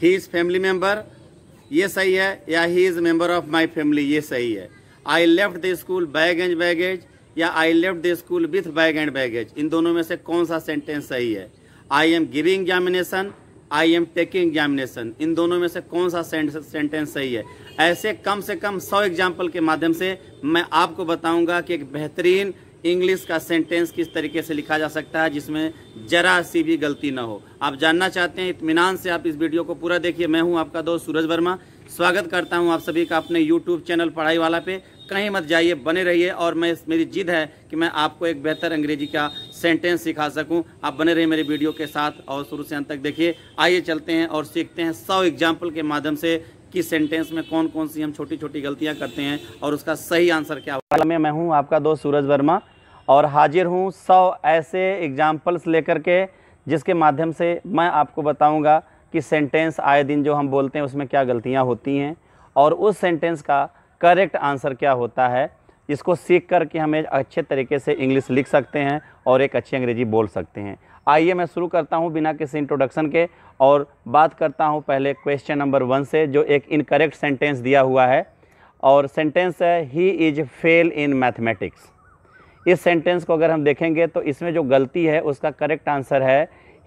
he is family member ये सही है या he is member of my family ये सही है I left the school bag and baggage या I left the school with bag and baggage इन दोनों में से कौन सा सेंटेंस सही है I am giving examination I am taking examination इन दोनों में से कौन सा सेंटेंस सही है ऐसे कम से कम सौ एग्जाम्पल के माध्यम से मैं आपको बताऊंगा कि एक बेहतरीन इंग्लिश का सेंटेंस किस तरीके से लिखा जा सकता है जिसमें ज़रा सी भी गलती ना हो आप जानना चाहते हैं इतमान से आप इस वीडियो को पूरा देखिए मैं हूं आपका दोस्त सूरज वर्मा स्वागत करता हूं आप सभी का अपने यूट्यूब चैनल पढ़ाई वाला पे कहीं मत जाइए बने रहिए और मैं मेरी जिद है कि मैं आपको एक बेहतर अंग्रेजी का सेंटेंस सिखा सकूँ आप बने रहिए मेरे वीडियो के साथ और शुरू से अंत तक देखिए आइए चलते हैं और सीखते हैं सौ एग्जाम्पल के माध्यम से कि सेंटेंस में कौन कौन सी हम छोटी छोटी गलतियां करते हैं और उसका सही आंसर क्या होगा में मैं हूं आपका दोस्त सूरज वर्मा और हाजिर हूं सौ ऐसे एग्जाम्पल्स लेकर के जिसके माध्यम से मैं आपको बताऊंगा कि सेंटेंस आए दिन जो हम बोलते हैं उसमें क्या गलतियां होती हैं और उस सेंटेंस का करेक्ट आंसर क्या होता है इसको सीख करके हमें अच्छे तरीके से इंग्लिश लिख सकते हैं और एक अच्छी अंग्रेज़ी बोल सकते हैं आइए मैं शुरू करता हूँ बिना किसी इंट्रोडक्शन के और बात करता हूँ पहले क्वेश्चन नंबर वन से जो एक इनकरेक्ट सेंटेंस दिया हुआ है और सेंटेंस है he is fail in mathematics इस सेंटेंस को अगर हम देखेंगे तो इसमें जो गलती है उसका करेक्ट आंसर है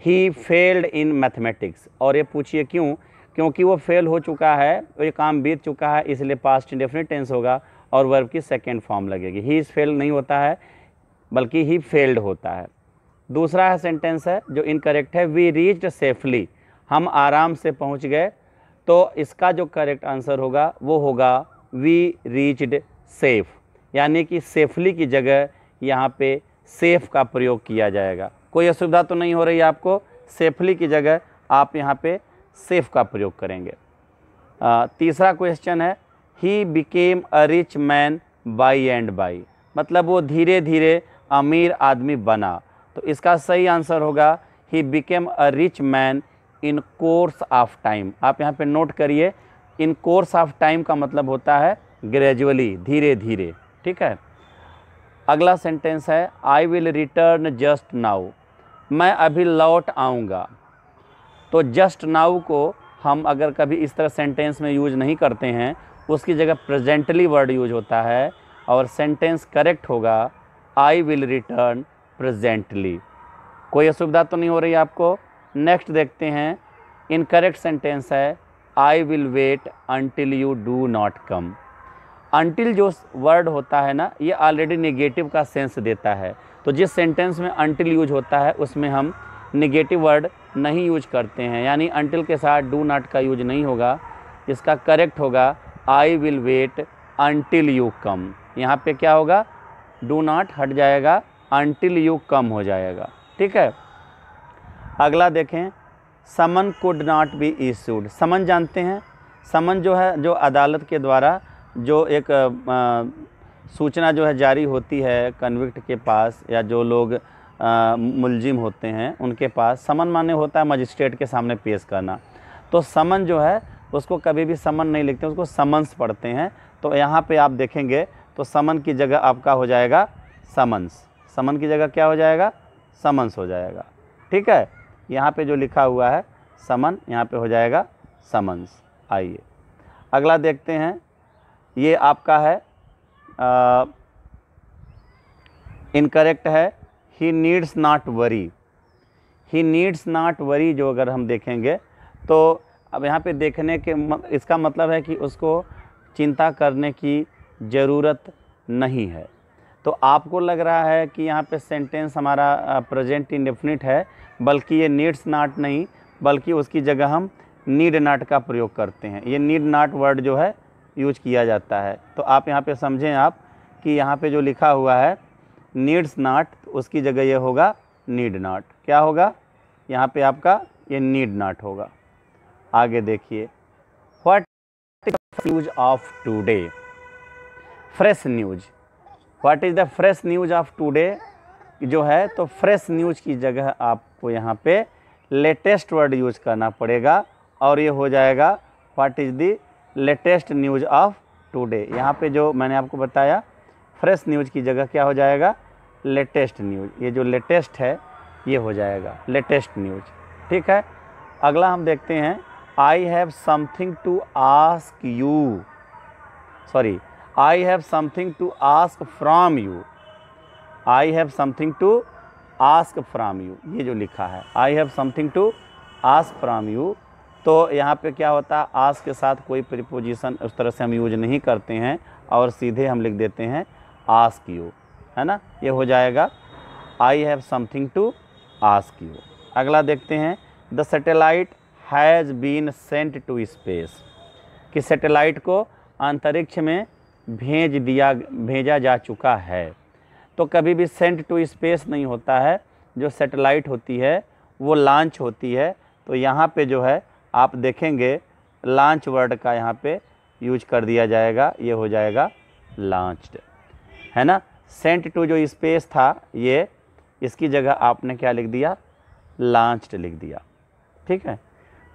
ही फेल्ड इन मैथमेटिक्स और ये पूछिए क्यों क्योंकि वो फेल हो चुका है ये काम बीत चुका है इसलिए पास्ट डेफिनेट टेंस होगा और वर्ब की सेकेंड फॉर्म लगेगी ही इज़ फेल नहीं होता है बल्कि ही फेल्ड होता है दूसरा है सेंटेंस है जो इनकरेक्ट है वी रीच्ड सेफली हम आराम से पहुंच गए तो इसका जो करेक्ट आंसर होगा वो होगा वी रीच्ड सेफ़ यानी कि सेफली की जगह यहाँ पे सेफ़ का प्रयोग किया जाएगा कोई असुविधा तो नहीं हो रही आपको सेफली की जगह आप यहाँ पे सेफ़ का प्रयोग करेंगे आ, तीसरा क्वेश्चन है he became a rich man by and by मतलब वो धीरे धीरे अमीर आदमी बना तो इसका सही आंसर होगा he became a rich man in course of time आप यहाँ पे नोट करिए इन कोर्स ऑफ टाइम का मतलब होता है ग्रेजुअली धीरे धीरे ठीक है अगला सेंटेंस है I will return just now मैं अभी लौट आऊँगा तो जस्ट नाउ को हम अगर कभी इस तरह सेंटेंस में यूज नहीं करते हैं उसकी जगह प्रेजेंटली वर्ड यूज होता है और सेंटेंस करेक्ट होगा आई विल रिटर्न प्रजेंटली कोई असुविधा तो नहीं हो रही आपको नेक्स्ट देखते हैं इनकरेक्ट सेंटेंस है I will wait until you do not come until जो वर्ड होता है ना ये ऑलरेडी निगेटिव का सेंस देता है तो जिस सेंटेंस में अनटिल यूज होता है उसमें हम नेगेटिव वर्ड नहीं यूज करते हैं यानी अनटिल के साथ डू नॉट का यूज नहीं होगा इसका करेक्ट होगा I will wait until you come यहाँ पे क्या होगा डू नॉट हट जाएगा अंटिल यू कम हो जाएगा ठीक है अगला देखें summon could not be issued summon जानते हैं समन जो है जो अदालत के द्वारा जो एक आ, सूचना जो है जारी होती है कन्विक्ट के पास या जो लोग मुलजिम होते हैं उनके पास समन माने होता है मजिस्ट्रेट के सामने पेश करना तो समन जो है उसको कभी भी समन नहीं लिखते उसको समन्स पढ़ते हैं तो यहाँ पे आप देखेंगे तो समन की जगह आपका हो जाएगा समन्स समन की जगह क्या हो जाएगा समन्स हो जाएगा ठीक है यहाँ पे जो लिखा हुआ है समन यहाँ पे हो जाएगा समन्स आइए अगला देखते हैं ये आपका है इनकरेक्ट है he needs not worry he needs not worry जो अगर हम देखेंगे तो अब यहाँ पे देखने के इसका मतलब है कि उसको चिंता करने की ज़रूरत नहीं है तो आपको लग रहा है कि यहाँ पे सेंटेंस हमारा प्रेजेंट इंडेफिनिट है बल्कि ये नीड्स नाट नहीं बल्कि उसकी जगह हम नीड नाट का प्रयोग करते हैं ये नीड नाट वर्ड जो है यूज किया जाता है तो आप यहाँ पे समझें आप कि यहाँ पे जो लिखा हुआ है नीड्स नाट उसकी जगह ये होगा नीड नाट क्या होगा यहाँ पर आपका ये नीड नाट होगा आगे देखिए what news of today fresh news what is the fresh news of today जो है तो फ्रेश न्यूज़ की जगह आपको यहाँ पे लेटेस्ट वर्ड यूज़ करना पड़ेगा और ये हो जाएगा what is the latest news of today यहाँ पे जो मैंने आपको बताया फ्रेश न्यूज़ की जगह क्या हो जाएगा लेटेस्ट न्यूज़ ये जो लेटेस्ट है ये हो जाएगा लेटेस्ट न्यूज़ ठीक है अगला हम देखते हैं I have something to ask you sorry I have something to ask from you I have something to ask from you ये जो लिखा है I have something to ask from you तो यहाँ पे क्या होता है आस्क के साथ कोई प्रिपोजिशन उस तरह से हम यूज नहीं करते हैं और सीधे हम लिख देते हैं आस्क यू है ना ये हो जाएगा I have something to ask you अगला देखते हैं the satellite has been sent to space कि सेटेलाइट को अंतरिक्ष में भेज दिया भेजा जा चुका है तो कभी भी सेंट टू स्पेस नहीं होता है जो सेटेलाइट होती है वो लॉन्च होती है तो यहाँ पे जो है आप देखेंगे लॉन्च वर्ड का यहाँ पे यूज कर दिया जाएगा ये हो जाएगा लॉन्च्ड है ना सेंट टू जो स्पेस था ये इसकी जगह आपने क्या लिख दिया लॉन्च्ड लिख दिया ठीक है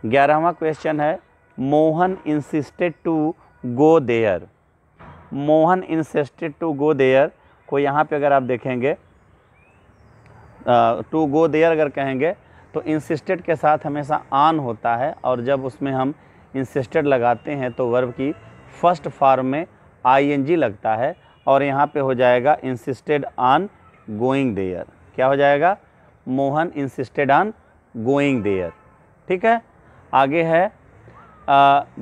ग्यारहवा क्वेश्चन है Mohan insisted to go there Mohan insisted to go there को यहाँ पे अगर आप देखेंगे टू गो देयर अगर कहेंगे तो इंसिस्टेड के साथ हमेशा आन होता है और जब उसमें हम इंसिस्टेड लगाते हैं तो वर्ब की फर्स्ट फॉर्म में आईएनजी लगता है और यहाँ पे हो जाएगा इंसिस्टेड ऑन गोइंग देयर क्या हो जाएगा Mohan insisted on going there ठीक है आगे है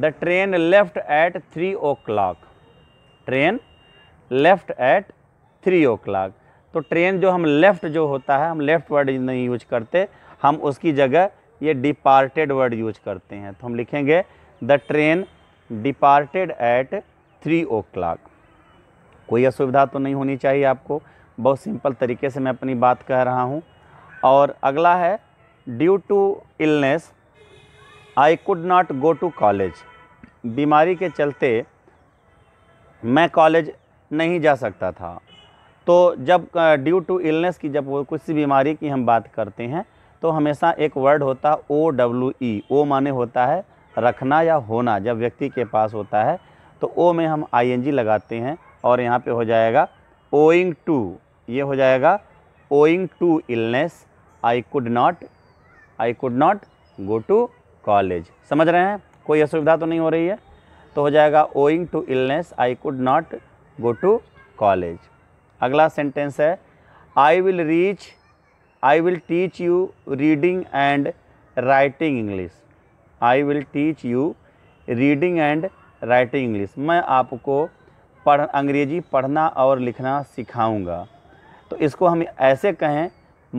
the train left at three o'clock train left at three o'clock तो ट्रेन जो हम लेफ़्ट जो होता है हम लेफ़्ट वर्ड नहीं यूज करते हम उसकी जगह ये डिपार्टेड वर्ड यूज करते हैं तो हम लिखेंगे the train departed at three o'clock कोई असुविधा तो नहीं होनी चाहिए आपको बहुत सिंपल तरीके से मैं अपनी बात कह रहा हूँ और अगला है due to illness I could not go to college बीमारी के चलते मैं कॉलेज नहीं जा सकता था तो जब ड्यू टू इलनेस की जब वो किसी बीमारी की हम बात करते हैं तो हमेशा एक वर्ड होता ओ डब्ल्यू ई ओ माने होता है रखना या होना जब व्यक्ति के पास होता है तो ओ में हम आई एन जी लगाते हैं और यहाँ पे हो जाएगा ओइंग टू ये हो जाएगा owing to illness I could not I could not go to college समझ रहे हैं कोई असुविधा तो नहीं हो रही है तो हो जाएगा owing to illness I could not go to college अगला सेंटेंस है I will reach I will teach you reading and writing English I will teach you reading and writing English मैं आपको पढ़ अंग्रेजी पढ़ना और लिखना सिखाऊंगा तो इसको हम ऐसे कहें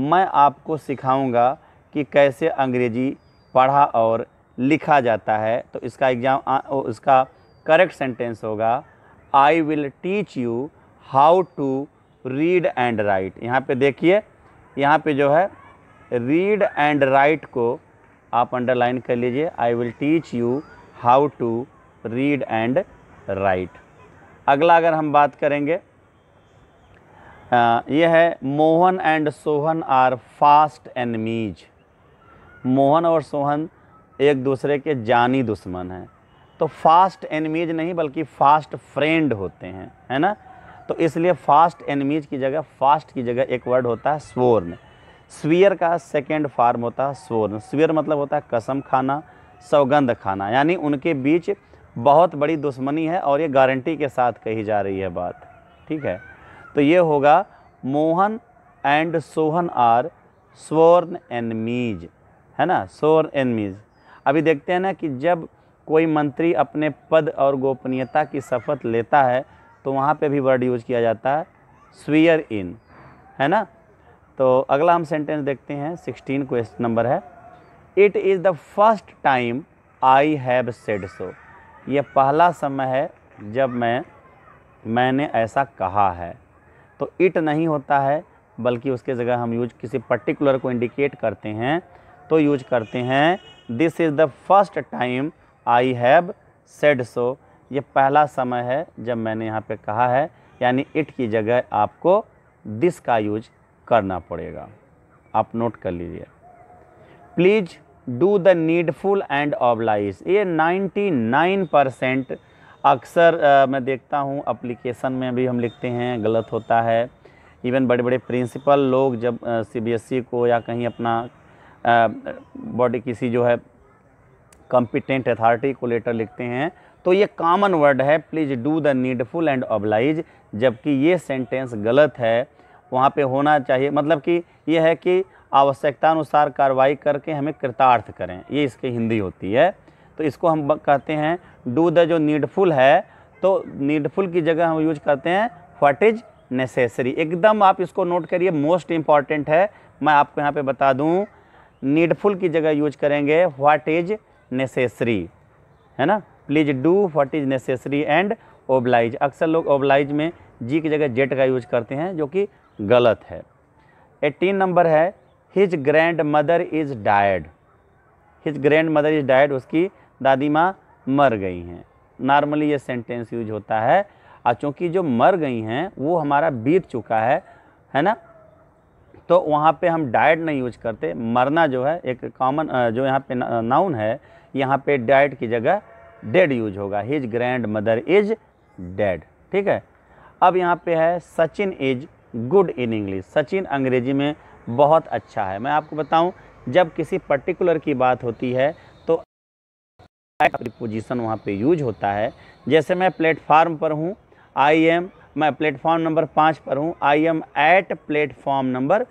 मैं आपको सिखाऊंगा कि कैसे अंग्रेजी पढ़ा और लिखा जाता है तो इसका एग्जाम इसका करेक्ट सेंटेंस होगा I will teach you how to read and write यहाँ पे देखिए यहाँ पे जो है रीड एंड राइट को आप अंडरलाइन कर लीजिए I will teach you how to read and write अगला अगर हम बात करेंगे यह है Mohan and Sohan are fast enemies Mohan और सोहन एक दूसरे के जानी दुश्मन हैं तो फास्ट एनिमीज नहीं बल्कि फास्ट फ्रेंड होते हैं है ना तो इसलिए फास्ट एनिमीज की जगह फास्ट की जगह एक वर्ड होता है स्वर्न स्वियर का सेकेंड फार्म होता है स्वर्न स्वियर मतलब होता है कसम खाना सौगंध खाना यानी उनके बीच बहुत बड़ी दुश्मनी है और ये गारंटी के साथ कही जा रही है बात ठीक है तो ये होगा Mohan and Sohan are sworn enemies है ना सोर्न एनमीज अभी देखते हैं ना कि जब कोई मंत्री अपने पद और गोपनीयता की शपथ लेता है तो वहाँ पे भी वर्ड यूज किया जाता है स्वीयर इन है ना तो अगला हम सेंटेंस देखते हैं सिक्सटीन क्वेश्चन नंबर है it is the first time I have said so ये पहला समय है जब मैं मैंने ऐसा कहा है तो इट नहीं होता है बल्कि उसके जगह हम यूज किसी पर्टिकुलर को इंडिकेट करते हैं तो यूज करते हैं this is the first time I have said so ये पहला समय है जब मैंने यहाँ पे कहा है यानी इट की जगह आपको दिस का यूज करना पड़ेगा आप नोट कर लीजिए please do the needful and oblige ये 99 परसेंट अक्सर मैं देखता हूँ अप्लीकेशन में भी हम लिखते हैं गलत होता है इवन बड़े बड़े प्रिंसिपल लोग जब सी बी एस ई को या कहीं अपना बॉडी किसी जो है कॉम्पिटेंट अथॉरिटी को लेटर लिखते हैं तो ये कॉमन वर्ड है please do the needful and oblige जबकि ये सेंटेंस गलत है वहाँ पे होना चाहिए मतलब कि यह है कि आवश्यकता अनुसार कार्रवाई करके हमें कृतार्थ करें ये इसकी हिंदी होती है तो इसको हम कहते हैं डू द जो नीडफुल है तो नीडफुल की जगह हम यूज करते हैं व्हाट इज़ नेसेसरी एकदम आप इसको नोट करिए मोस्ट इम्पॉर्टेंट है मैं आपको यहाँ पर बता दूँ नीडफुल की जगह यूज करेंगे व्हाट इज नेसेसरी है ना please do what is necessary and oblige अक्सर लोग ओबलाइज में जी की जगह जेट का यूज करते हैं जो कि गलत है एटीन नंबर है his grandmother is died his grandmother is died उसकी दादी माँ मर गई हैं नॉर्मली ये सेंटेंस यूज होता है और चूँकि जो मर गई हैं वो हमारा बीत चुका है है ना तो वहाँ पे हम डाइट नहीं यूज करते मरना जो है एक कॉमन जो यहाँ पे नाउन है यहाँ पे डाइट की जगह डेड यूज होगा his grandmother is dead ठीक है अब यहाँ पे है Sachin is good in English Sachin अंग्रेजी में बहुत अच्छा है मैं आपको बताऊँ जब किसी पर्टिकुलर की बात होती है तो पोजिशन वहाँ पर यूज होता है जैसे मैं प्लेटफार्म पर हूँ आई एम मैं प्लेटफॉर्म नंबर पाँच पर हूँ I am at platform number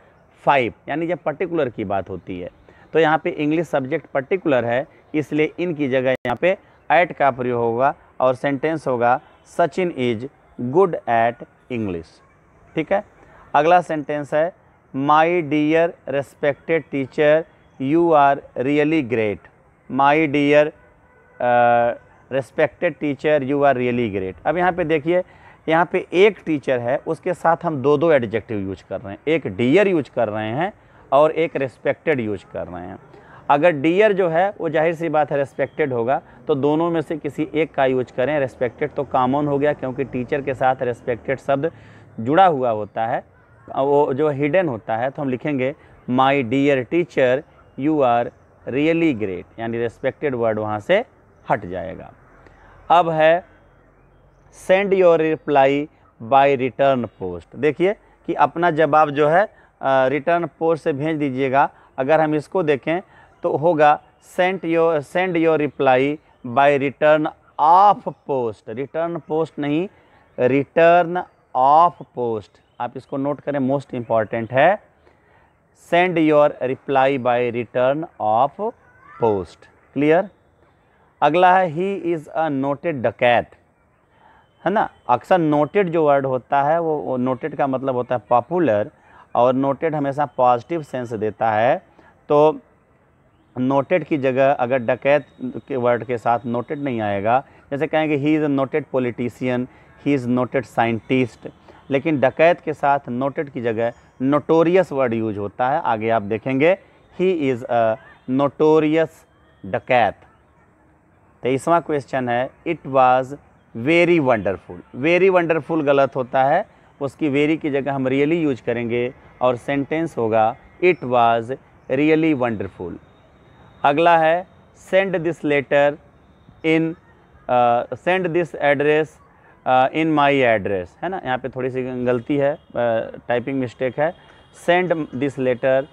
five यानी जब पर्टिकुलर की बात होती है तो यहाँ पे इंग्लिश सब्जेक्ट पर्टिकुलर है इसलिए इनकी जगह यहाँ पे ऐट का प्रयोग होगा और सेंटेंस होगा Sachin is good at English ठीक है अगला सेंटेंस है my dear respected teacher you are really great my dear respected teacher you are really great अब यहाँ पे देखिए यहाँ पे एक टीचर है उसके साथ हम दो दो एडजेक्टिव यूज कर रहे हैं एक डियर यूज कर रहे हैं और एक रिस्पेक्टेड यूज कर रहे हैं अगर डियर जो है वो जाहिर सी बात है रेस्पेक्टेड होगा तो दोनों में से किसी एक का यूज करें रेस्पेक्टेड तो कॉमन हो गया क्योंकि टीचर के साथ रेस्पेक्टेड शब्द जुड़ा हुआ होता है वो जो हिडन होता है तो हम लिखेंगे my dear teacher you are really great यानी रेस्पेक्टेड वर्ड वहाँ से हट जाएगा अब है send your reply by return post देखिए कि अपना जवाब जो है रिटर्न पोस्ट से भेज दीजिएगा अगर हम इसको देखें तो होगा sent your send your reply by return of post return post नहीं रिटर्न ऑफ पोस्ट आप इसको नोट करें मोस्ट इम्पॉर्टेंट है send your reply by return of post clear अगला है ही इज़ अ नोटेड डकैत है ना अक्सर नोटेड जो वर्ड होता है वो नोटेड का मतलब होता है पॉपुलर और नोटेड हमेशा पॉजिटिव सेंस देता है तो नोटेड की जगह अगर डकैत के वर्ड के साथ नोटेड नहीं आएगा जैसे कहेंगे he is a noted politician he is noted scientist लेकिन डकैत के साथ नोटेड की जगह नोटोरियस वर्ड यूज होता है आगे आप देखेंगे ही इज़ अ नोटोरियस डकैत तेईसवा तो क्वेश्चन है it was very wonderful very wonderful गलत होता है उसकी वेरी की जगह हम रियली यूज करेंगे और सेंटेंस होगा इट वाज रियली वंडरफुल अगला है send this letter in send this address in my address है ना यहाँ पे थोड़ी सी गलती है टाइपिंग uh, मिस्टेक है send this letter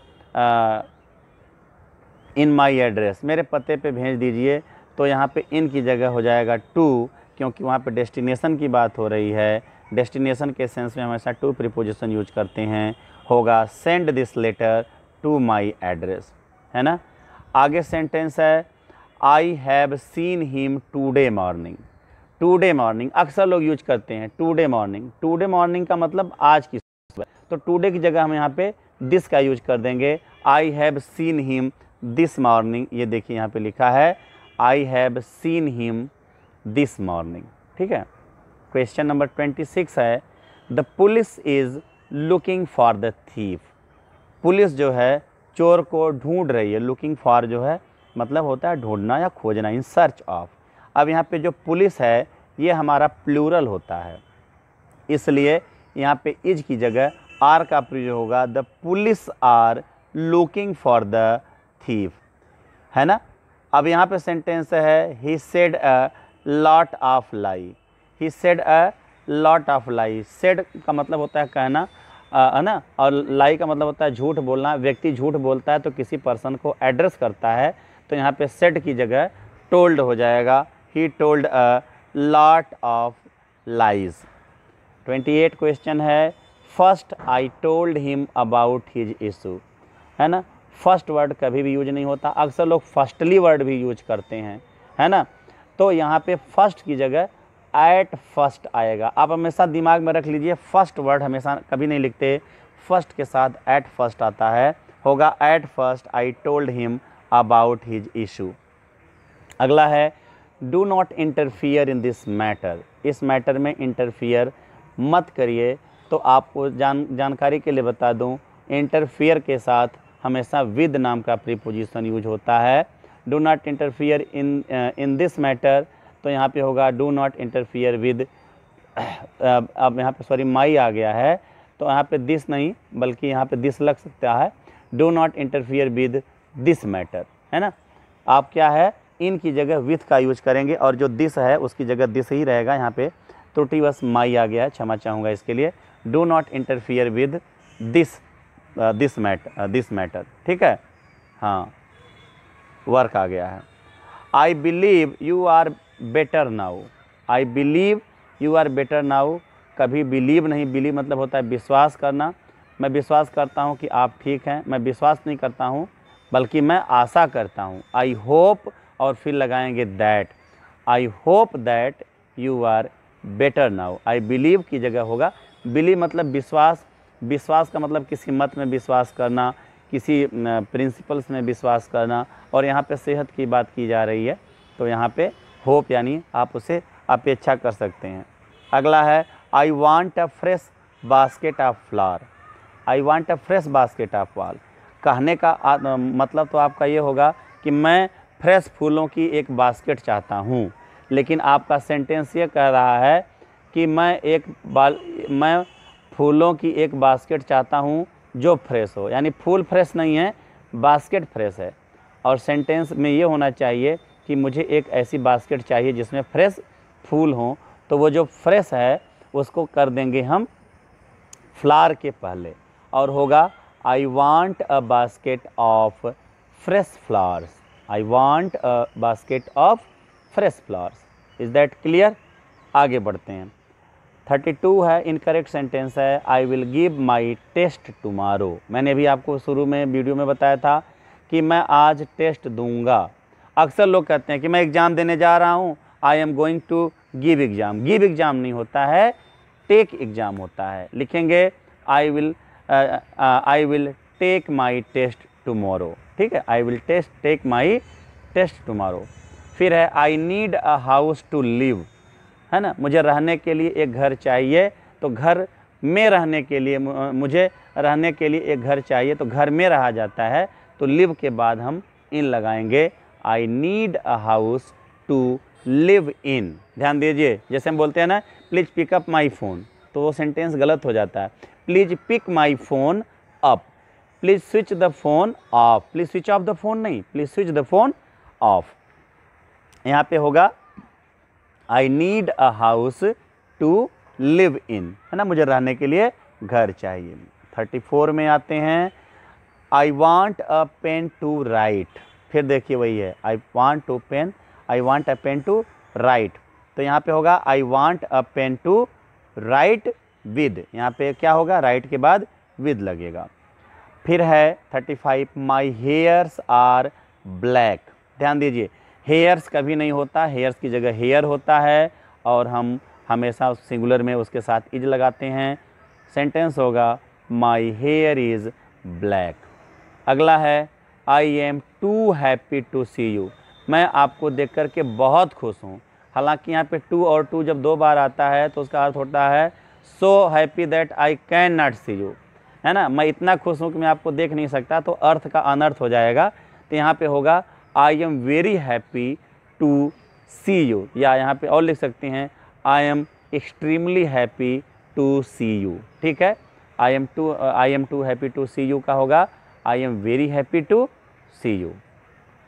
in my address मेरे पते पे भेज दीजिए तो यहाँ पे इन की जगह हो जाएगा टू क्योंकि वहाँ पे डेस्टिनेशन की बात हो रही है डेस्टिनेशन के सेंस में हमेशा टू प्रिपोजिशन यूज करते हैं होगा send this letter to my address है ना आगे सेंटेंस है I have seen him today morning today morning अक्सर लोग यूज करते हैं टूडे मॉर्निंग टूडे मॉर्निंग का मतलब आज की सुबह तो टूडे की जगह हम यहाँ पे दिस का यूज कर देंगे I have seen him this morning ये देखिए यहाँ पे लिखा है I have seen him this morning ठीक है क्वेश्चन नंबर ट्वेंटी सिक्स है the police is looking for the thief police जो है चोर को ढूंढ रही है लुकिंग फॉर जो है मतलब होता है ढूंढना या खोजना इन सर्च ऑफ अब यहाँ पे जो पुलिस है ये हमारा प्लूरल होता है इसलिए यहाँ पे इज की जगह आर का प्रयोग होगा the police are looking for the thief है ना अब यहाँ पे सेंटेंस है he said lot of lie he said a lot of lie said का मतलब होता है कहना है ना और लाई का मतलब होता है झूठ बोलना व्यक्ति झूठ बोलता है तो किसी पर्सन को एड्रेस करता है तो यहाँ पे सेड की जगह टोल्ड हो जाएगा he told a lot of lies twenty eight question है first I told him about his issue है ना फर्स्ट वर्ड कभी भी यूज नहीं होता अक्सर लोग फर्स्टली वर्ड भी यूज करते हैं है ना तो यहाँ पे फर्स्ट की जगह एट फर्स्ट आएगा आप हमेशा दिमाग में रख लीजिए फर्स्ट वर्ड हमेशा कभी नहीं लिखते फर्स्ट के साथ एट फर्स्ट आता है होगा at first I told him about his issue अगला है do not interfere in this matter इस मैटर में इंटरफियर मत करिए तो आपको जान जानकारी के लिए बता दूं इंटरफियर के साथ हमेशा विद नाम का प्रीपोजिशन यूज होता है do not interfere in in this matter तो यहाँ पे होगा डू नॉट इंटरफियर विद अब यहाँ पे सॉरी माई आ गया है तो यहाँ पे दिस नहीं बल्कि यहाँ पे दिस लग सकता है do not interfere with this matter है ना आप क्या है इन की जगह विथ का यूज करेंगे और जो दिस है उसकी जगह दिस ही रहेगा यहाँ पे त्रुटि बस माई आ गया है क्षमा चाहूँगा इसके लिए do not interfere with this this matter this matter ठीक है हाँ वर्क आ गया है I believe you are better now I believe you are better now कभी बिलीव नहीं बिलीव मतलब होता है विश्वास करना मैं विश्वास करता हूँ कि आप ठीक हैं मैं विश्वास नहीं करता हूँ बल्कि मैं आशा करता हूँ आई होप और फिर लगाएंगे that I hope that you are better now I believe की जगह होगा बिलीव मतलब विश्वास विश्वास का मतलब किसी मत में विश्वास करना किसी प्रिंसिपल्स में विश्वास करना और यहाँ पे सेहत की बात की जा रही है तो यहाँ पे होप यानी आप उसे अपेक्षा कर सकते हैं अगला है I want a fresh basket of flower I want a fresh basket of flower कहने का आ, मतलब तो आपका ये होगा कि मैं फ्रेश फूलों की एक बास्केट चाहता हूँ लेकिन आपका सेंटेंस ये कह रहा है कि मैं एक बाल मैं फूलों की एक बास्केट चाहता हूँ जो फ्रेश हो यानी फूल फ्रेश नहीं है बास्केट फ्रेश है और सेंटेंस में ये होना चाहिए कि मुझे एक ऐसी बास्केट चाहिए जिसमें फ्रेश फूल हों तो वो जो फ्रेश है उसको कर देंगे हम फ्लार के पहले और होगा I want a basket of fresh flowers I want a basket of fresh flowers is that clear आगे बढ़ते हैं थर्टी टू है इनकरेक्ट सेंटेंस है I will give my test tomorrow मैंने अभी आपको शुरू में वीडियो में बताया था कि मैं आज टेस्ट दूंगा अक्सर लोग कहते हैं कि मैं एग्ज़ाम देने जा रहा हूँ I am going to give exam give exam नहीं होता है टेक एग्ज़ाम होता है लिखेंगे I will I will take my test tomorrow ठीक है I will test take my test tomorrow फिर है I need a house to live है ना मुझे रहने के लिए एक घर चाहिए तो घर में रहने के लिए मुझे रहने के लिए एक घर चाहिए तो घर में रहा जाता है तो लिव के बाद हम इन लगाएंगे I need a house to live in ध्यान दीजिए जैसे हम बोलते हैं ना प्लीज़ पिकअप माई फ़ोन तो वो सेंटेंस गलत हो जाता है please pick my phone up please switch the phone off please switch off the phone नहीं please switch the phone off यहाँ पे होगा I need a house to live in है ना मुझे रहने के लिए घर चाहिए थर्टी फोर में आते हैं I want a pen to write फिर देखिए वही है I want to pen I want a pen to write तो यहाँ पे होगा I want a pen to write with यहाँ पे क्या होगा राइट के बाद विद लगेगा फिर है thirty five my hairs are black ध्यान दीजिए हेयर्स कभी नहीं होता हेयर्स की जगह हेयर होता है और हम हमेशा सिंगुलर में उसके साथ इज लगाते हैं सेंटेंस होगा माई हेयर इज़ ब्लैक अगला है I am too happy to see you मैं आपको देख कर के बहुत खुश हूँ हालांकि यहाँ पे टू और टू जब दो बार आता है तो उसका अर्थ होता है so happy that I can not see you है ना मैं इतना खुश हूँ कि मैं आपको देख नहीं सकता तो अर्थ का अनर्थ हो जाएगा तो यहाँ पे होगा I am very happy to see you या यहाँ पे और लिख सकते हैं I am extremely happy to see you ठीक है I am too I am too happy to see you का होगा I am very happy to see you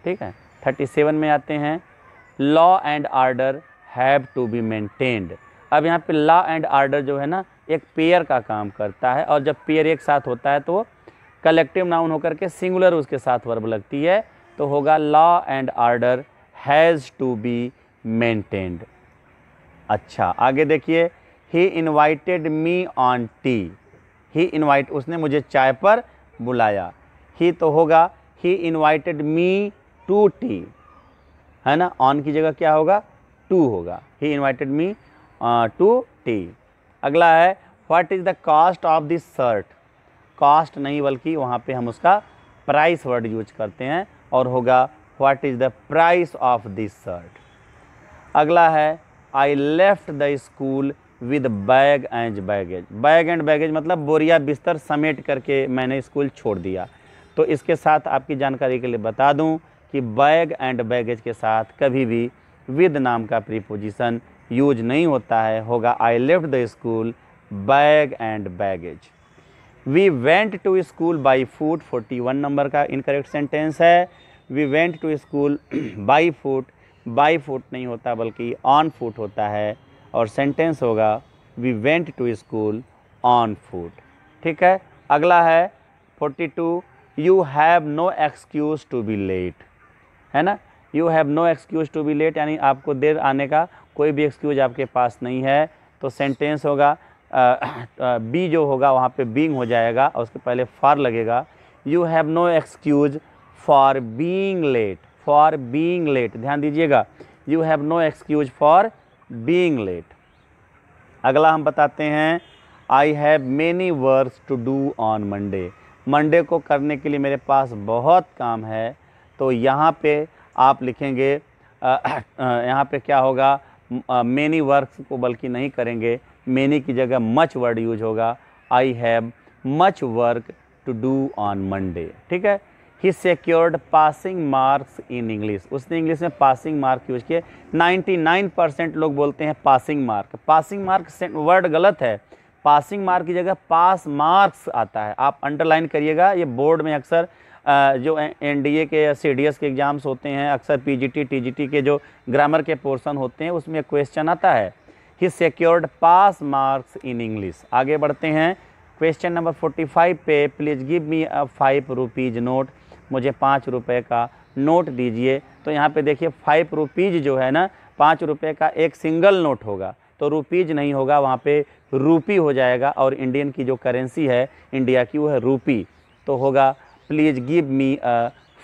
ठीक है थर्टी सेवन में आते हैं law and order have to be maintained अब यहाँ पे लॉ एंड आर्डर जो है ना एक पेयर का काम करता है और जब पेयर एक साथ होता है तो कलेक्टिव नाउन होकर के सिंगुलर उसके साथ वर्ब लगती है तो होगा law and order has to be maintained अच्छा आगे देखिए he invited me on tea he invite उसने मुझे चाय पर बुलाया ही तो होगा he invited me to tea है ना ऑन की जगह क्या होगा टू होगा he invited me to tea अगला है what is the cost of this shirt cost नहीं बल्कि वहाँ पे हम उसका प्राइस वर्ड यूज करते हैं और होगा what is the price of this shirt अगला है I left the school with bag and baggage bag and baggage मतलब बोरिया बिस्तर समेट करके मैंने स्कूल छोड़ दिया तो इसके साथ आपकी जानकारी के लिए बता दूं कि बैग एंड बैगेज के साथ कभी भी विद नाम का प्रीपोजिशन यूज नहीं होता है होगा I left the school bag and baggage we went to school by foot 41 number का इनकरेक्ट सेंटेंस है we went to school by foot by foot नहीं होता बल्कि ऑन फूट होता है और सेंटेंस होगा we went to school on foot ठीक है अगला है 42 you have no excuse to be late है ना you have no excuse to be late यानी आपको देर आने का कोई भी एक्सक्यूज़ आपके पास नहीं है तो सेंटेंस होगा बी जो होगा वहाँ पे बींग हो जाएगा और उसके पहले फार लगेगा you have no excuse for being late for being late ध्यान दीजिएगा you have no excuse for being late अगला हम बताते हैं I have many work to do on Monday Monday को करने के लिए मेरे पास बहुत काम है तो यहाँ पे आप लिखेंगे यहाँ पे क्या होगा मैनी वर्क को बल्कि नहीं करेंगे मैनी की जगह मच वर्ड यूज होगा I have much work to do on Monday ठीक है he secured passing marks in English उसने इंग्लिश में पासिंग मार्क यूज किए 99 परसेंट लोग बोलते हैं passing mark passing mark word गलत है पासिंग मार्क की जगह पास मार्क्स आता है आप अंडरलाइन करिएगा ये बोर्ड में अक्सर जो एनडीए के या सी के एग्ज़ाम्स होते हैं अक्सर पीजीटी टीजीटी के जो ग्रामर के पोर्सन होते हैं उसमें क्वेश्चन आता है he secured pass marks in English आगे बढ़ते हैं क्वेश्चन नंबर 45 पे please give me a five rupees note मुझे पाँच रुपये का नोट दीजिए तो यहाँ पे देखिए फाइव रुपीज़ जो है ना पाँच रुपये का एक सिंगल नोट होगा तो रुपीज़ नहीं होगा वहाँ पे रूपी हो जाएगा और इंडियन की जो करेंसी है इंडिया की वो है रूपी तो होगा please give me a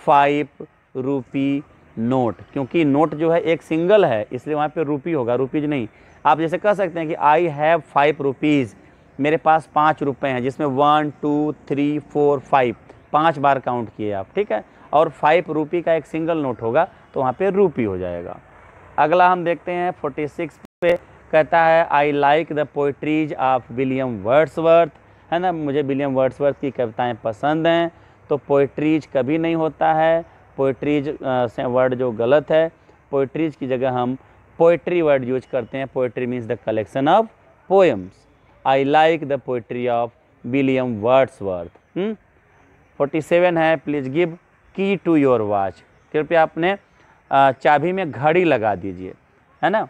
five rupee note क्योंकि नोट जो है एक सिंगल है इसलिए वहाँ पे रुपी होगा रुपीज़ नहीं आप जैसे कह सकते हैं कि आई हैव फाइव रुपीज़ मेरे पास पाँच रुपये हैं जिसमें one two three four five पाँच बार काउंट किए आप ठीक है और फाइव रुपी का एक सिंगल नोट होगा तो वहाँ पे रूपी हो जाएगा अगला हम देखते हैं फोर्टी सिक्स पे कहता है I like the poetries of William Wordsworth है ना मुझे विलियम वर्ड्सवर्थ की कविताएं पसंद हैं तो पोइट्रीज कभी नहीं होता है पोइट्रीज से वर्ड जो गलत है पोइट्रीज की जगह हम पोएट्री वर्ड यूज करते हैं poetry means the collection of poems I like the poetry of William Wordsworth forty seven है please give key to your watch कृपया अपने चाबी में घड़ी लगा दीजिए है ना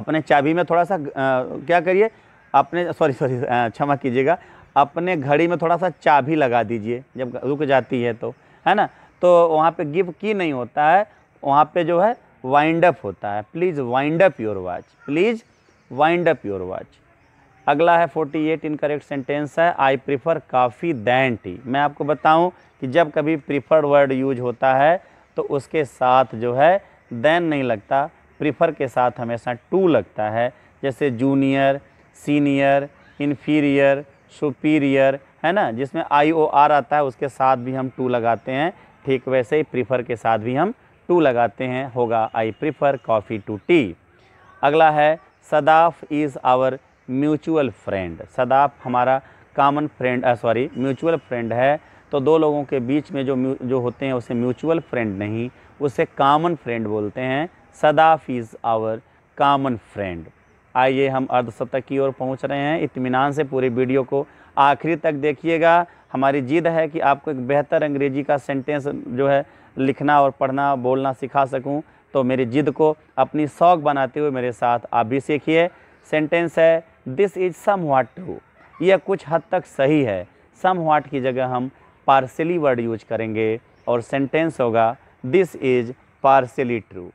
अपने चाबी में थोड़ा सा आ, क्या करिए अपने सॉरी सॉरी क्षमा कीजिएगा अपने घड़ी में थोड़ा सा चाबी लगा दीजिए जब रुक जाती है तो है ना तो वहाँ पे गिव की नहीं होता है वहाँ पे जो है वाइंड अप होता है please wind up your watch please wind up your watch अगला है 48 एट इनकरेक्ट सेंटेंस है I prefer coffee than tea मैं आपको बताऊं कि जब कभी प्रीफर्ड वर्ड यूज होता है तो उसके साथ जो है दैन नहीं लगता प्रीफर के साथ हमेशा टू लगता है जैसे जूनियर सीनियर इन्फीरियर सुपीरियर है ना जिसमें आई ओ आर आता है उसके साथ भी हम टू लगाते हैं ठीक वैसे ही प्रीफर के साथ भी हम टू लगाते हैं होगा I prefer coffee to tea अगला है Sadaf is our mutual friend Sadaf हमारा common friend sorry mutual friend है तो दो लोगों के बीच में जो जो होते हैं उसे म्यूचुअल फ्रेंड नहीं उसे कामन फ्रेंड बोलते हैं Sadaf is our common friend आइए हम अर्धशतक की ओर पहुंच रहे हैं इतमान से पूरी वीडियो को आखिरी तक देखिएगा हमारी जिद है कि आपको एक बेहतर अंग्रेजी का सेंटेंस जो है लिखना और पढ़ना बोलना सिखा सकूं तो मेरी जिद को अपनी शौक बनाते हुए मेरे साथ आप भी सीखिए सेंटेंस है this is somewhat to यह कुछ हद तक सही है सम वाट की जगह हम पार्सली वर्ड यूज करेंगे और सेंटेंस होगा दिस इज़ पार्सली ट्रू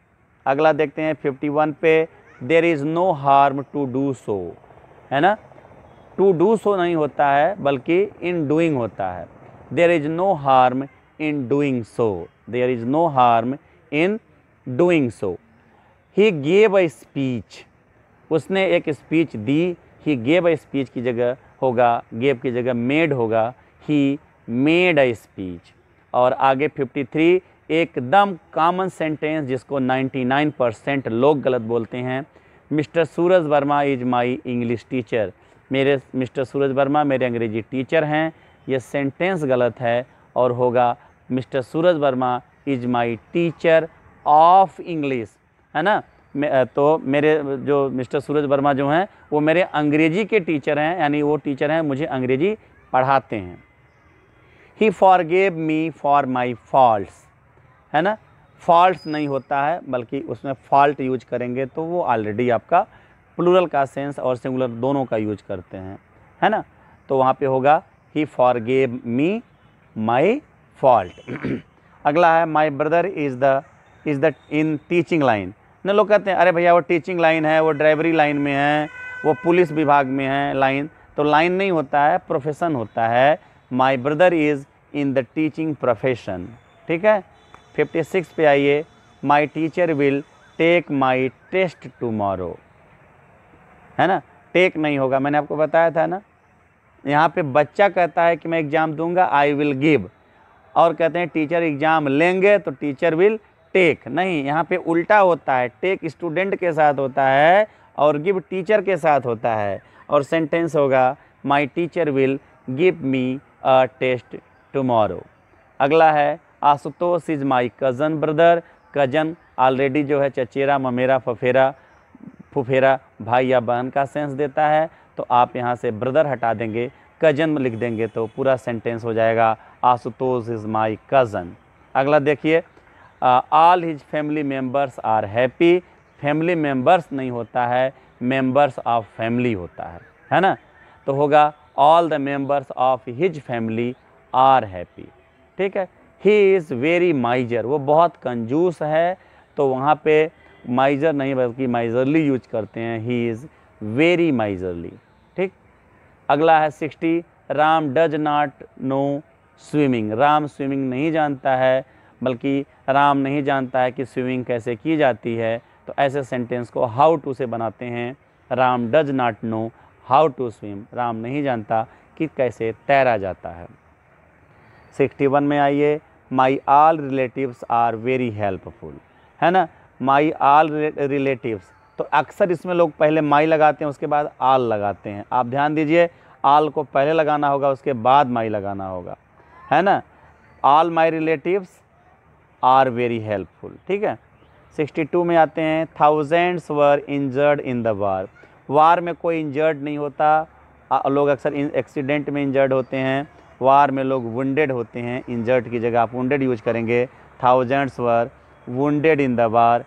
अगला देखते हैं फिफ्टी वन पे there is no harm to do so है ना टू डू सो नहीं होता है बल्कि इन डूइंग होता है there is no harm in doing so there is no harm in doing so he gave a speech उसने एक स्पीच दी ही गेव अ स्पीच की जगह होगा गेव की जगह मेड होगा ही मेड अ स्पीच और आगे 53 एकदम कॉमन सेंटेंस जिसको 99 परसेंट लोग गलत बोलते हैं mister Suraj Verma is my English teacher मेरे मिस्टर सूरज वर्मा मेरे अंग्रेजी टीचर हैं यह सेंटेंस गलत है और होगा mister Suraj Verma is my teacher of English है ना तो मेरे जो मिस्टर सूरज वर्मा जो हैं वो मेरे अंग्रेज़ी के टीचर हैं यानी वो टीचर हैं मुझे अंग्रेज़ी पढ़ाते हैं he forgave me for my fault है ना फॉल्ट नहीं होता है बल्कि उसमें फॉल्ट यूज करेंगे तो वो ऑलरेडी आपका प्लूरल का सेंस और सिंगुलर दोनों का यूज करते हैं है ना तो वहाँ पे होगा he forgave me my fault अगला है my brother is the is the in teaching line न लोग कहते हैं अरे भैया वो टीचिंग लाइन है वो ड्राइवरी लाइन में है वो पुलिस विभाग में है लाइन तो लाइन नहीं होता है प्रोफेशन होता है my brother is in the teaching profession ठीक है फिफ्टी सिक्स पे आइए my teacher will take my test tomorrow है ना टेक नहीं होगा मैंने आपको बताया था ना यहाँ पे बच्चा कहता है कि मैं एग्ज़ाम दूंगा आई विल गिव और कहते हैं टीचर एग्ज़ाम लेंगे तो टीचर विल टेक नहीं यहाँ पे उल्टा होता है टेक स्टूडेंट के साथ होता है और गिव टीचर के साथ होता है और सेंटेंस होगा my teacher will give me a test tomorrow अगला है Ashutosh is my cousin brother cousin already जो है चचेरा ममेरा फफेरा फुफेरा भाई या बहन का सेंस देता है तो आप यहाँ से ब्रदर हटा देंगे कज़न लिख देंगे तो पूरा सेंटेंस हो जाएगा आशुतोष इज़ माई कज़न अगला देखिए all his family members are happy family members नहीं होता है मेम्बर्स ऑफ फैमिली होता है है ना तो होगा all the members of his family are happy ठीक है ही इज़ वेरी माइजर वो बहुत कंजूस है तो वहाँ पे माइजर नहीं बल्कि माइजरली यूज करते हैं ही इज़ वेरी माइजरली ठीक अगला है sixty Ram does not know swimming Ram swimming नहीं जानता है बल्कि राम नहीं जानता है कि स्विमिंग कैसे की जाती है तो ऐसे सेंटेंस को हाउ टू से बनाते हैं Ram does not know how to swim Ram नहीं जानता कि कैसे तैरा जाता है सिक्सटी वन में आइए my all relatives are very helpful है ना माई आल रिलेटिव्स तो अक्सर इसमें लोग पहले माई लगाते हैं उसके बाद आल लगाते हैं आप ध्यान दीजिए आल को पहले लगाना होगा उसके बाद माई लगाना होगा है ना all my relatives are very helpful ठीक है 62 में आते हैं thousands were injured in the war war में कोई इंजर्ड नहीं होता लोग अक्सर एक्सीडेंट में इंजर्ड होते हैं वार में लोग वेड होते हैं इंजर्ड की जगह आप वेड यूज करेंगे thousands were wed in the war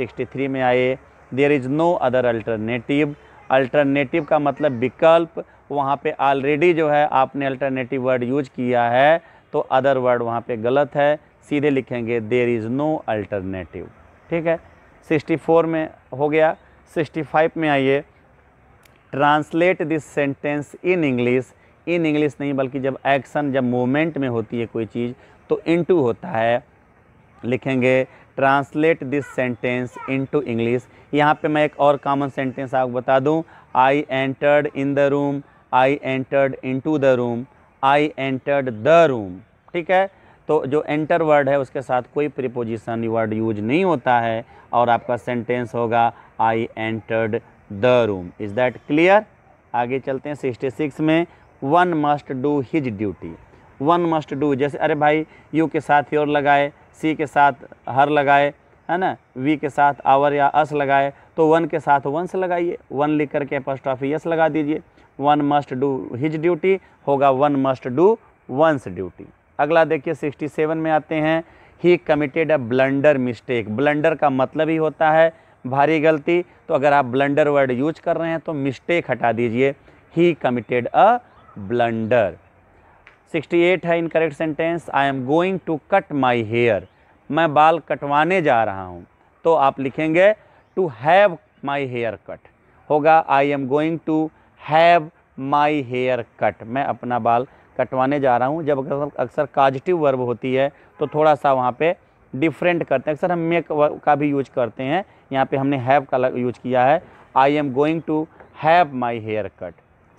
63 में आए there is no other alternative alternative का मतलब विकल्प वहाँ पे ऑलरेडी जो है आपने अल्टरनेटिव वर्ड यूज किया है तो अदर वर्ड वहाँ पे गलत है सीधे लिखेंगे देर इज़ नो अल्टरनेटिव ठीक है 64 में हो गया 65 में आइए translate this sentence in English in English नहीं बल्कि जब एक्शन जब मोमेंट में होती है कोई चीज़ तो इन होता है लिखेंगे translate this sentence into English यहाँ पर मैं एक और कॉमन सेंटेंस आपको बता दूँ I entered in the room I entered to the room I entered the room ठीक है तो जो एंटर वर्ड है उसके साथ कोई प्रिपोजिशन वर्ड यूज नहीं होता है और आपका सेंटेंस होगा I entered the room is that clear आगे चलते हैं सिक्सटी सिक्स में one must do his duty one must do जैसे अरे भाई यू के साथ योर लगाए सी के साथ हर लगाए है ना वी के साथ आवर या अस लगाए तो वन के साथ वंस लगाइए वन लिख करके फर्स्ट ऑफ यस लगा दीजिए one must do his duty होगा one must do one's duty अगला देखिए 67 में आते हैं he committed a blunder mistake blunder का मतलब ही होता है भारी गलती तो अगर आप ब्लंडर वर्ड यूज कर रहे हैं तो मिस्टेक हटा दीजिए ही कमिटेड अ ब्लंडर 68 है incorrect sentence I am going to cut my hair मैं बाल कटवाने जा रहा हूँ तो आप लिखेंगे to have my hair cut होगा I am going to have my hair cut मैं अपना बाल कटवाने जा रहा हूँ जब अक्सर काजटिव वर्ब होती है तो थोड़ा सा वहाँ पे डिफरेंट करते हैं अक्सर हम मेक का भी यूज करते हैं यहाँ पे हमने हैव का यूज किया है I am going to have my hair cut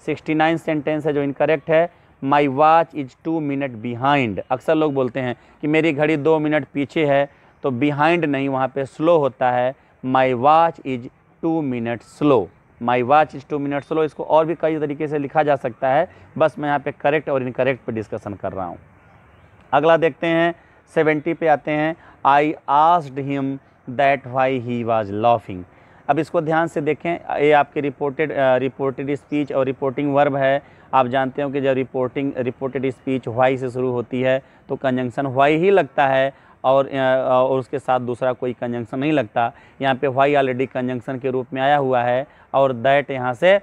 sixty nine sentence है जो इनकरेक्ट है my watch is two minute behind अक्सर लोग बोलते हैं कि मेरी घड़ी दो मिनट पीछे है तो बिहाइंड नहीं वहाँ पे स्लो होता है my watch is two minute slow my watch is two minute slow इसको और भी कई तरीके से लिखा जा सकता है बस मैं यहाँ पे करेक्ट और इनकरेक्ट पे डिस्कशन कर रहा हूँ अगला देखते हैं सेवेंटी पे आते हैं I asked him that why he was laughing अब इसको ध्यान से देखें ये आपके रिपोर्टेड रिपोर्टेड स्पीच और रिपोर्टिंग वर्ब है आप जानते हो कि जब रिपोर्टिंग रिपोर्टेड स्पीच वाई से शुरू होती है तो कंजंक्शन वाई ही लगता है और और उसके साथ दूसरा कोई कंजंक्शन नहीं लगता यहाँ पे वाई ऑलरेडी कंजंक्शन के रूप में आया हुआ है और दैट यहाँ से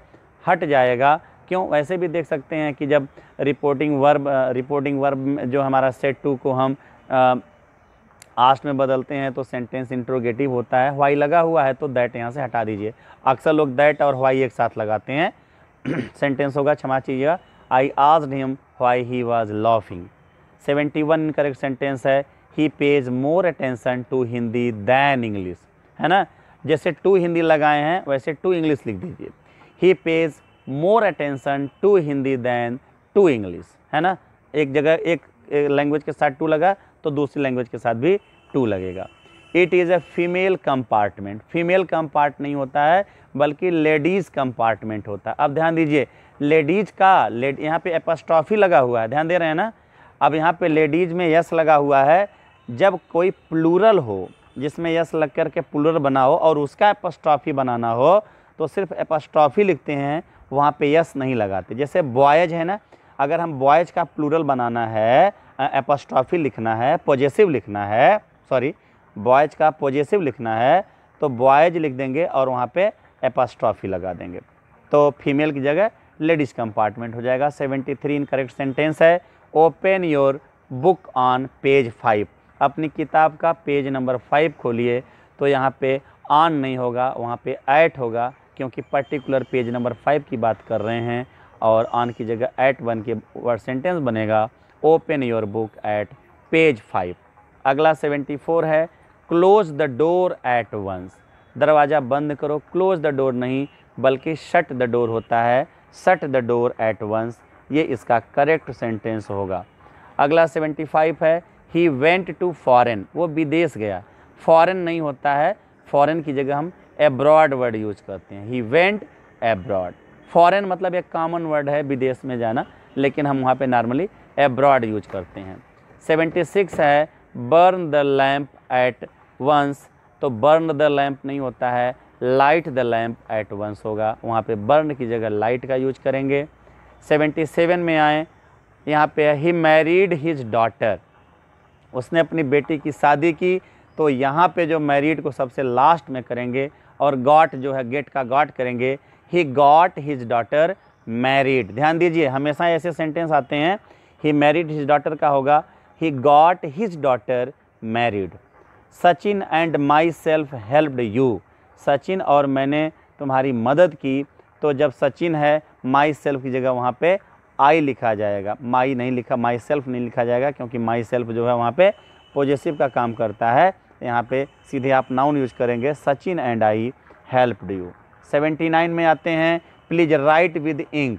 हट जाएगा क्यों वैसे भी देख सकते हैं कि जब रिपोर्टिंग वर्ब रिपोर्टिंग वर्ब जो हमारा सेट टू को हम आस्ट में बदलते हैं तो सेंटेंस इंट्रोगेटिव होता है वाई लगा हुआ है तो दैट यहाँ से हटा दीजिए अक्सर लोग दैट और वाई एक साथ लगाते हैं सेंटेंस होगा क्षमा चाहिएगा आई आज him why he was laughing seventy one correct sentence है he pays more attention to Hindi than English है ना जैसे टू हिंदी लगाए हैं वैसे टू इंग्लिश लिख दीजिए he pays more attention to Hindi than to English है ना एक जगह एक, एक लैंग्वेज के साथ टू लगा तो दूसरी लैंग्वेज के साथ भी टू लगेगा it is a female compartment female compart नहीं होता है बल्कि लेडीज़ कंपार्टमेंट होता है अब ध्यान दीजिए लेडीज का लेड यहाँ पे एपस्ट्रॉफी लगा हुआ है ध्यान दे रहे हैं ना अब यहाँ पे लेडीज में यस लगा हुआ है जब कोई प्लूरल हो जिसमें यस लग कर के प्लूरल बना हो और उसका एपस्ट्रॉफी बनाना हो तो सिर्फ एपस्ट्रॉफी लिखते हैं वहाँ पे यस नहीं लगाते जैसे बॉयज है ना अगर हम बॉयज का प्लूरल बनाना है एपस्ट्रॉफी लिखना है पॉजिटिव लिखना है सॉरी बॉयज का पॉजिटिव लिखना है तो बॉयज लिख देंगे और वहाँ पर एपस्ट्रॉफी लगा देंगे तो फीमेल की जगह लेडीज़ कंपार्टमेंट हो जाएगा सेवेंटी थ्री इनकरेक्ट सेंटेंस है open your book on page five अपनी किताब का पेज नंबर फाइव खोलिए तो यहाँ पे ऑन नहीं होगा वहाँ पे ऐट होगा क्योंकि पर्टिकुलर पेज नंबर फाइव की बात कर रहे हैं और ऑन की जगह ऐट वन के वर्ड सेंटेंस बनेगा open your book at page five अगला सेवेंटी फोर है close the door at once दरवाज़ा बंद करो क्लोज द डोर नहीं बल्कि शट द डोर होता है shut the door at once ये इसका करेक्ट सेंटेंस होगा अगला सेवेंटी फाइव है ही वेंट टू फॉरन वो विदेश गया फॉरन नहीं होता है फॉरन की जगह हम एब्रॉड वर्ड यूज करते हैं ही वेंट एब्रॉड फॉरन मतलब एक कॉमन वर्ड है विदेश में जाना लेकिन हम वहाँ पे नॉर्मली एब्रॉड यूज करते हैं 76 है burn the lamp at once तो बर्न द लैम्प नहीं होता है light the lamp at once होगा वहाँ पे बर्न की जगह लाइट का यूज करेंगे 77 में आए यहाँ पे ही मैरिड हिज डॉटर उसने अपनी बेटी की शादी की तो यहाँ पे जो मैरिड को सबसे लास्ट में करेंगे और गॉट जो है गेट का गॉट करेंगे he got his daughter married ध्यान दीजिए हमेशा ऐसे सेंटेंस आते हैं ही मैरिड हिज डॉटर का होगा he got his daughter married Sachin and myself helped you Sachin और मैंने तुम्हारी मदद की तो जब सचिन है माई सेल्फ की जगह वहाँ पे आई लिखा जाएगा माई नहीं लिखा माई सेल्फ नहीं लिखा जाएगा क्योंकि माई सेल्फ जो है वहाँ पे पॉजिटिव का काम करता है यहाँ पे सीधे आप नाउन यूज करेंगे Sachin and I help you 79 में आते हैं please write with ink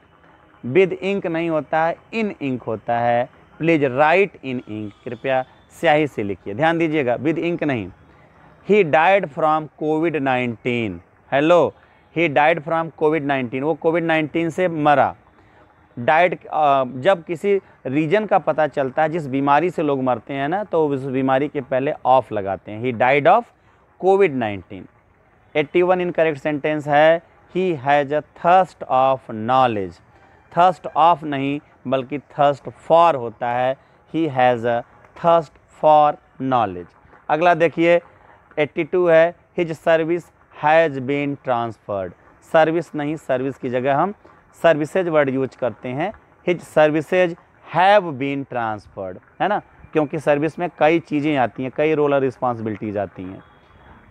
with ink नहीं होता है इन इंक होता है प्लीज़ राइट इन इंक कृपया स्याही से लिखिए ध्यान दीजिएगा विद इंक नहीं he died from COVID nineteen hello he died from COVID nineteen वो कोविड नाइन्टीन से मरा डाइट जब किसी रीजन का पता चलता है जिस बीमारी से लोग मरते हैं ना तो उस बीमारी के पहले ऑफ लगाते हैं he died of COVID nineteen eighty one incorrect sentence है he has a thirst of knowledge thirst of नहीं बल्कि थर्स्ट फॉर होता है he has a thirst for knowledge अगला देखिए 82 है his service has been transferred service नहीं service की जगह हम सर्विसेज वर्ड यूज करते हैं his services have been transferred है ना क्योंकि सर्विस में कई चीज़ें आती हैं कई रोल और रिस्पॉन्सिबिलिटीज आती हैं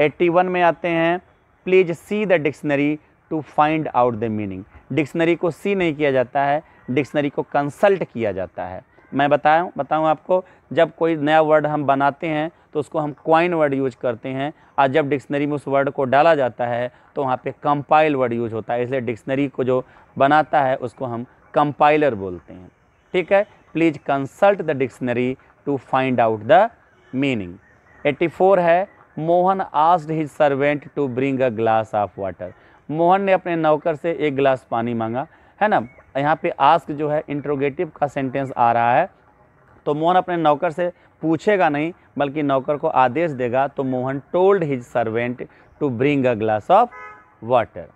एट्टी वन में आते हैं please see the dictionary to find out the meaning dictionary को सी नहीं किया जाता है डिक्शनरी को कंसल्ट किया जाता है मैं बताऊँ बताऊँ आपको जब कोई नया वर्ड हम बनाते हैं तो उसको हम क्वाइन वर्ड यूज करते हैं और जब डिक्शनरी में उस वर्ड को डाला जाता है तो वहाँ पे कंपाइल वर्ड यूज होता है इसलिए डिक्शनरी को जो बनाता है उसको हम कंपाइलर बोलते हैं ठीक है please consult the dictionary to find out the meaning 84 है Mohan asked his servant to bring a glass of water Mohan ने अपने नौकर से एक गिलास पानी मांगा है ना यहाँ पे आस्क जो है इंट्रोगेटिव का सेंटेंस आ रहा है तो मोहन अपने नौकर से पूछेगा नहीं बल्कि नौकर को आदेश देगा तो Mohan told his servant to bring a glass of water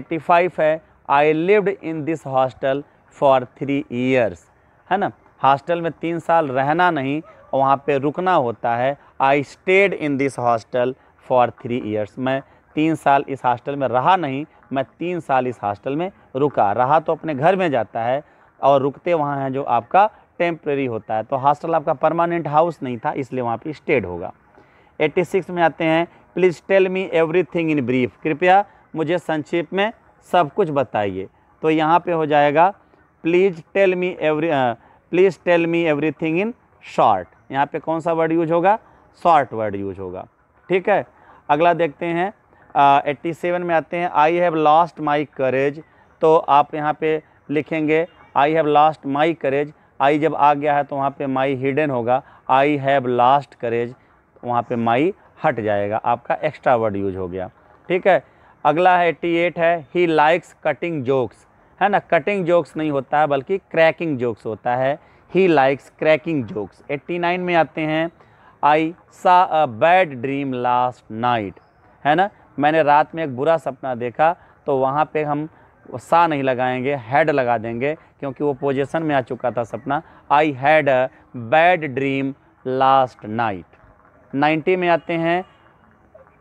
85 है I lived in this hostel for three years है ना हॉस्टल में तीन साल रहना नहीं वहाँ पे रुकना होता है I stayed in this hostel for three years मैं तीन साल इस हॉस्टल में रहा नहीं मैं तीन साल इस हॉस्टल में रुका रहा तो अपने घर में जाता है और रुकते वहाँ हैं जो आपका टेम्प्रेरी होता है तो हॉस्टल आपका परमानेंट हाउस नहीं था इसलिए वहाँ पर स्टेड होगा 86 में आते हैं please tell me everything in brief कृपया मुझे संक्षेप में सब कुछ बताइए तो यहाँ पे हो जाएगा please tell me every please tell me everything in short यहाँ पे कौन सा वर्ड यूज होगा शॉर्ट वर्ड यूज होगा ठीक है अगला देखते हैं एट्टी सेवन में आते हैं आई हैव लॉस्ट माई करेज तो आप यहाँ पे लिखेंगे आई हैव लॉस्ट माई करेज आई जब आ गया है तो वहाँ पे माई हिडन होगा आई हैव लास्ट करेज वहाँ पे माई हट जाएगा आपका एक्स्ट्रा वर्ड यूज हो गया ठीक है अगला है एट्टी एट है ही लाइक्स कटिंग जोक्स है ना कटिंग जोक्स नहीं होता है बल्कि क्रैकिंग जोक्स होता है ही likes cracking jokes eighty nine में आते हैं I saw a bad dream last night है ना मैंने रात में एक बुरा सपना देखा तो वहाँ पे हम सा नहीं लगाएंगे हेड लगा देंगे क्योंकि वो पोजीशन में आ चुका था सपना I had a bad dream last night ninety में आते हैं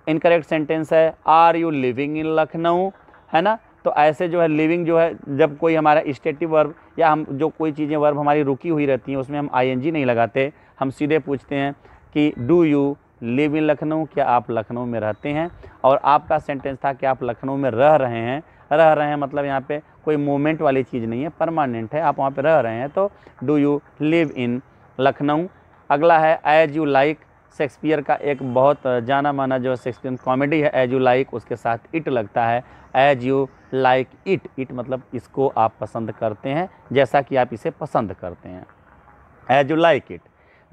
इनकरेक्ट सेंटेंस है are you living in Lucknow है ना तो ऐसे जो है लिविंग जो है जब कोई हमारा स्टेटिव वर्ब या हम जो कोई चीज़ें वर्ब हमारी रुकी हुई रहती हैं उसमें हम आई नहीं लगाते हम सीधे पूछते हैं कि do you live in Lucknow क्या आप लखनऊ में रहते हैं और आपका सेंटेंस था कि आप लखनऊ में रह रहे हैं रह रहे हैं मतलब यहाँ पे कोई मोमेंट वाली चीज़ नहीं है परमानेंट है आप वहाँ पे रह रहे हैं तो do you live in Lucknow अगला है एज यू लाइक शेक्सपियर का एक बहुत जाना माना जो शेक्सपियर कॉमेडी है एज यू लाइक उसके साथ इट लगता है as you like it it मतलब इसको आप पसंद करते हैं जैसा कि आप इसे पसंद करते हैं एज यू लाइक इट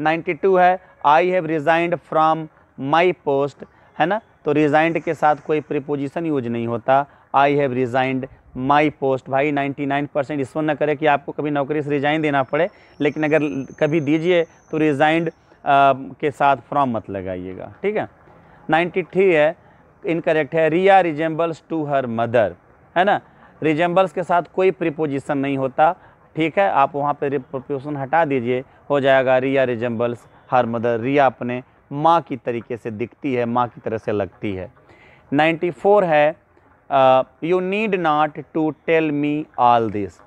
92 है I have resigned from my post है ना तो रिज़ाइंड के साथ कोई प्रिपोजिशन यूज नहीं होता I have resigned my post भाई 99 परसेंट ईश्वर न करें कि आपको कभी नौकरी से रिज़ाइन देना पड़े लेकिन अगर कभी दीजिए तो रिज़ाइंड के साथ फ्रॉम मत लगाइएगा ठीक है 93 है इनकरेक्ट है Riya resembles to her mother है ना रिजेंबल्स के साथ कोई प्रिपोजिशन नहीं होता ठीक है आप वहाँ पर प्रोपोर्शन हटा दीजिए हो जाएगा रिया रिजम्बल्स हर मदर रिया अपने माँ की तरीके से दिखती है माँ की तरह से लगती है 94 है you need not to tell me all this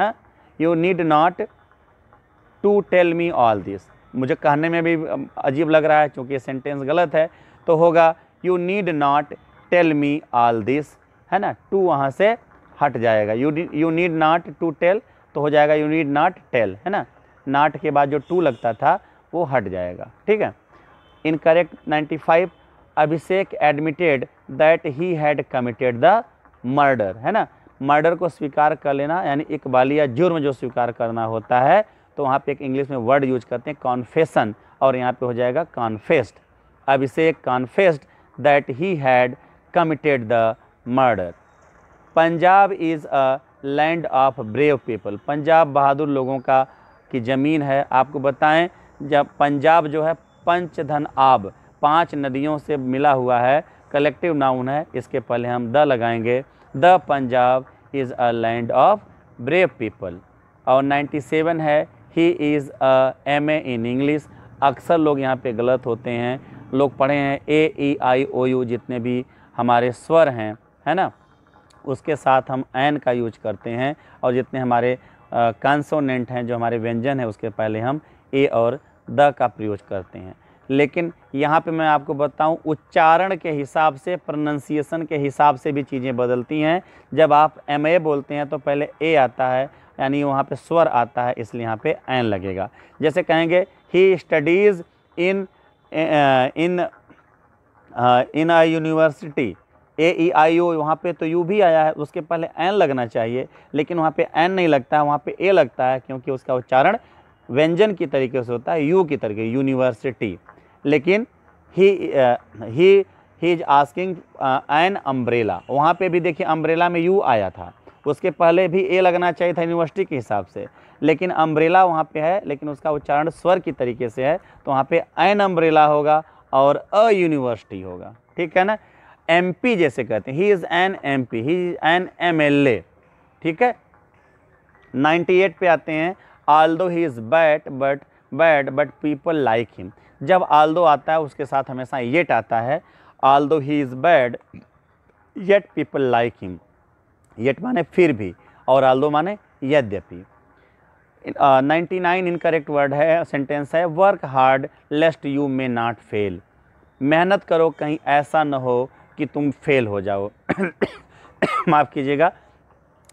है you need not to tell me all this मुझे कहने में भी अजीब लग रहा है क्योंकि ये सेंटेंस गलत है तो होगा you need not tell me all this है ना टू वहाँ से हट जाएगा you you need not to tell तो हो जाएगा यू नीड नाट टेल है ना नाट के बाद जो टू लगता था वो हट जाएगा ठीक है incorrect 95 Abhishek admitted that he had committed the murder है ना मर्डर को स्वीकार कर लेना यानी इकबाली बालिया जुर्म जो स्वीकार करना होता है तो वहाँ पे एक इंग्लिश में वर्ड यूज करते हैं कॉन्फेसन और यहाँ पे हो जाएगा confessed Abhishek confessed that he had committed the murder Punjab is a land of brave people Punjab बहादुर लोगों का की ज़मीन है आपको बताएं जब पंजाब जो है पंचधन आब पांच नदियों से मिला हुआ है कलेक्टिव नाउन है इसके पहले हम द लगाएंगे the Punjab is a land of brave people और 97 है he is a M A in English अक्सर लोग यहाँ पे गलत होते हैं लोग पढ़े हैं ए ई आई ओ यू जितने भी हमारे स्वर हैं है ना उसके साथ हम एन का यूज करते हैं और जितने हमारे कंसोनेंट हैं जो हमारे व्यंजन हैं उसके पहले हम ए और द का प्रयोग करते हैं लेकिन यहाँ पे मैं आपको बताऊँ उच्चारण के हिसाब से प्रोनंसिएशन के हिसाब से भी चीज़ें बदलती हैं जब आप एम ए बोलते हैं तो पहले ए आता है यानी वहाँ पे स्वर आता है इसलिए यहाँ पे एन लगेगा जैसे कहेंगे ही studies in in in a university A ई आई ओ वहाँ पे तो यू भी आया है उसके पहले एन लगना चाहिए लेकिन वहाँ पे एन नहीं लगता है वहाँ पे ए लगता है क्योंकि उसका उच्चारण व्यंजन की तरीके से होता है यू की तरीके यूनिवर्सिटी लेकिन he he he is asking an umbrella वहाँ पे भी देखिए अम्ब्रेला में यू आया था उसके पहले भी ए लगना चाहिए था यूनिवर्सिटी के हिसाब से लेकिन अम्ब्रेला वहाँ पर है लेकिन उसका उच्चारण स्वर की तरीके से है तो वहाँ पर एन अम्ब्रेला होगा और अ यूनिवर्सिटी होगा ठीक है ना एमपी जैसे कहते हैं he is an MP he is an MLA ठीक है 98 पे आते हैं although he is bat but bad but people like him जब आल दो आता है उसके साथ हमेशा येट आता है although he is bad yet people like him yet माने फिर भी और आल दो माने यद्यपि नाइन्टी नाइन इनकरेक्ट वर्ड है सेंटेंस है work hard lest you may not fail मेहनत करो कहीं ऐसा ना हो कि तुम फेल हो जाओ माफ़ कीजिएगा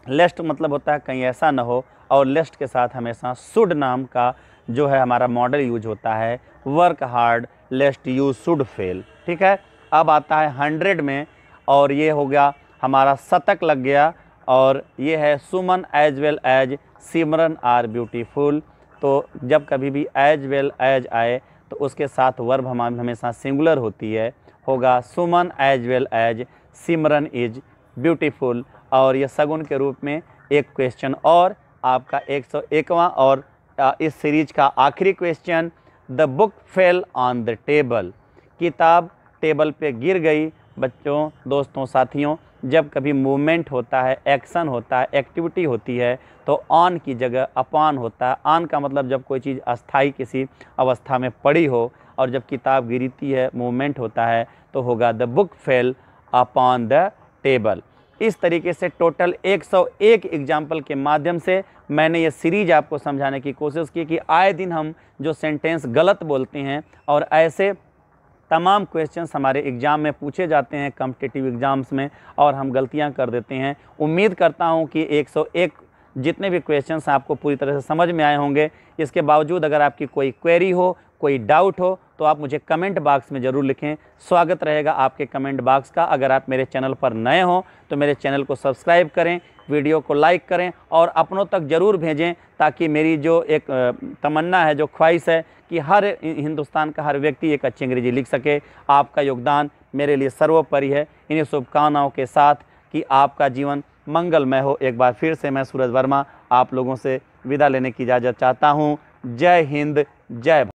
लेस्ट मतलब होता है कहीं ऐसा ना हो और लेस्ट के साथ हमेशा सुड नाम का जो है हमारा मॉडल यूज होता है work hard lest you should fail ठीक है अब आता है हंड्रेड में और ये हो गया हमारा शतक लग गया और ये है Suman as well as Simran are beautiful तो जब कभी भी एज वेल एज आए तो उसके साथ वर्ब हम हमेशा सिंगुलर होती है होगा Suman as well as Simran is beautiful और यह सगुन के रूप में एक क्वेश्चन और आपका एक सौ एकवा और इस सीरीज का आखिरी question the book fell on the table किताब टेबल पे गिर गई बच्चों दोस्तों साथियों जब कभी मूवमेंट होता है एक्शन होता है एक्टिविटी होती है तो ऑन की जगह अपॉन होता है ऑन का मतलब जब कोई चीज़ अस्थाई किसी अवस्था में पड़ी हो और जब किताब गिरती है मूवमेंट होता है तो होगा the book fell upon the table इस तरीके से टोटल 101 एग्जाम्पल के माध्यम से मैंने ये सीरीज आपको समझाने की कोशिश की कि आए दिन हम जो सेंटेंस गलत बोलते हैं और ऐसे तमाम क्वेश्चंस हमारे एग्ज़ाम में पूछे जाते हैं कम्पटिटिव एग्ज़ाम्स में और हम गलतियां कर देते हैं उम्मीद करता हूं कि 101 जितने भी क्वेश्चंस आपको पूरी तरह से समझ में आए होंगे इसके बावजूद अगर आपकी कोई क्वेरी हो कोई डाउट हो तो आप मुझे कमेंट बॉक्स में ज़रूर लिखें स्वागत रहेगा आपके कमेंट बॉक्स का अगर आप मेरे चैनल पर नए हों तो मेरे चैनल को सब्सक्राइब करें वीडियो को लाइक करें और अपनों तक ज़रूर भेजें ताकि मेरी जो एक तमन्ना है जो ख्वाहिश है कि हर हिंदुस्तान का हर व्यक्ति एक अच्छी अंग्रेज़ी लिख सके आपका योगदान मेरे लिए सर्वोपरि है इन्हीं शुभकामनाओं के साथ कि आपका जीवन मंगलमय हो एक बार फिर से मैं सूरज वर्मा आप लोगों से विदा लेने की इजाज़त चाहता हूँ जय हिंद जय